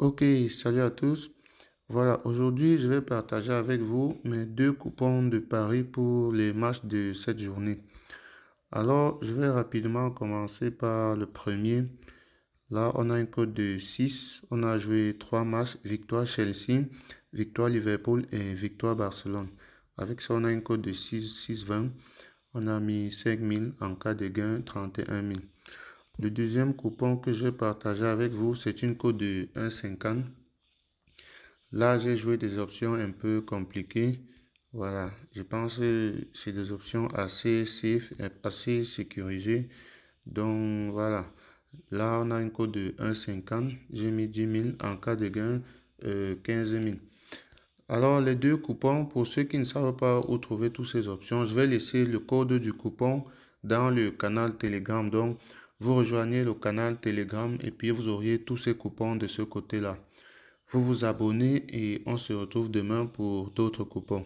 Ok, salut à tous. Voilà, aujourd'hui, je vais partager avec vous mes deux coupons de Paris pour les matchs de cette journée. Alors, je vais rapidement commencer par le premier. Là, on a un code de 6. On a joué 3 matchs, victoire Chelsea, victoire Liverpool et victoire Barcelone. Avec ça, on a un code de 6, 6-20, On a mis 5000 en cas de gain, 31 000. Le deuxième coupon que j'ai partagé avec vous, c'est une cote de 1,50. Là, j'ai joué des options un peu compliquées. Voilà, je pense que c'est des options assez safe, assez sécurisées. Donc voilà, là on a une cote de 1,50. J'ai mis 10 000 en cas de gain, 15 euh, 000. Alors les deux coupons, pour ceux qui ne savent pas où trouver toutes ces options, je vais laisser le code du coupon dans le canal Telegram. Donc vous rejoignez le canal Telegram et puis vous auriez tous ces coupons de ce côté-là. Vous vous abonnez et on se retrouve demain pour d'autres coupons.